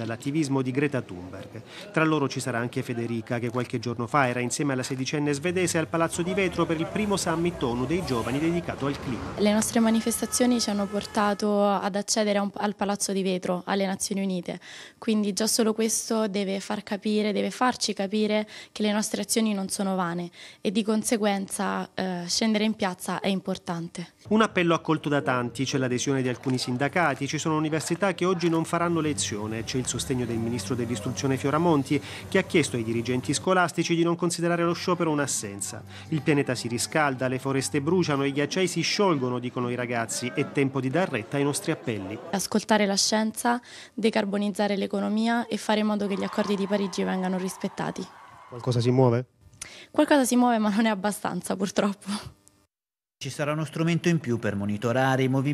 dall'attivismo di Greta Thunberg. Tra loro ci sarà anche Federica, che qualche giorno fa era insieme alla sedicenne svedese al Palazzo di Vetro per il primo summit ONU dei giovani dedicato al clima. Le nostre manifestazioni ci hanno portato ad accedere un, al Palazzo di Vetro, alle Nazioni Unite, quindi già solo questo deve far capire, deve farci capire che le nostre azioni non sono vane e di conseguenza eh, scendere in piazza è importante. Un appello accolto da tanti, c'è l'adesione di alcuni sindacati, ci sono università che oggi non faranno lezione, c'è il sostegno del ministro dell'istruzione Fioramonti, che ha chiesto ai dirigenti scolastici di non considerare lo sciopero un'assenza. Il pianeta si riscalda, le foreste bruciano, i ghiacciai si sciolgono, dicono i ragazzi, è tempo di dar retta ai nostri appelli. Ascoltare la scienza, decarbonizzare l'economia e fare in modo che gli accordi di Parigi vengano rispettati. Qualcosa si muove? Qualcosa si muove ma non è abbastanza purtroppo. Ci sarà uno strumento in più per monitorare i movimenti